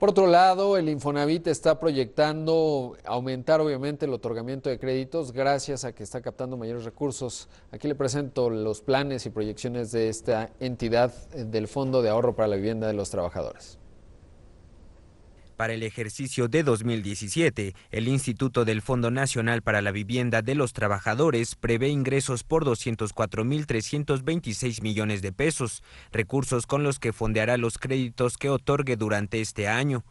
Por otro lado, el Infonavit está proyectando aumentar obviamente el otorgamiento de créditos gracias a que está captando mayores recursos. Aquí le presento los planes y proyecciones de esta entidad del Fondo de Ahorro para la Vivienda de los Trabajadores. Para el ejercicio de 2017, el Instituto del Fondo Nacional para la Vivienda de los Trabajadores prevé ingresos por 204.326 millones de pesos, recursos con los que fondeará los créditos que otorgue durante este año.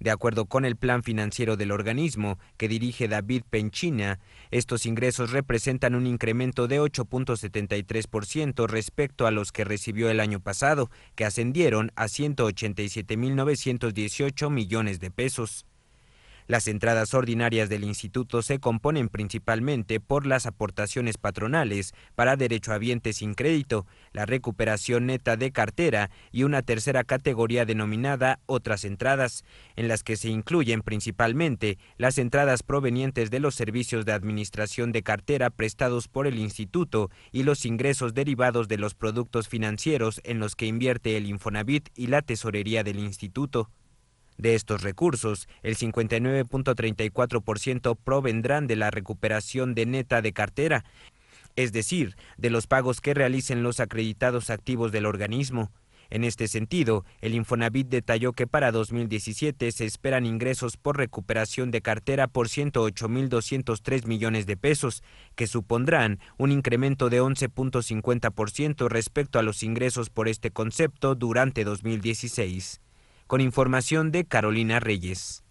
De acuerdo con el plan financiero del organismo que dirige David Penchina, estos ingresos representan un incremento de 8.73% respecto a los que recibió el año pasado, que ascendieron a 187.918 millones de pesos. Las entradas ordinarias del instituto se componen principalmente por las aportaciones patronales para derechohabientes sin crédito, la recuperación neta de cartera y una tercera categoría denominada otras entradas, en las que se incluyen principalmente las entradas provenientes de los servicios de administración de cartera prestados por el instituto y los ingresos derivados de los productos financieros en los que invierte el Infonavit y la tesorería del instituto. De estos recursos, el 59.34% provendrán de la recuperación de neta de cartera, es decir, de los pagos que realicen los acreditados activos del organismo. En este sentido, el Infonavit detalló que para 2017 se esperan ingresos por recuperación de cartera por 108.203 millones de pesos, que supondrán un incremento de 11.50% respecto a los ingresos por este concepto durante 2016 con información de Carolina Reyes.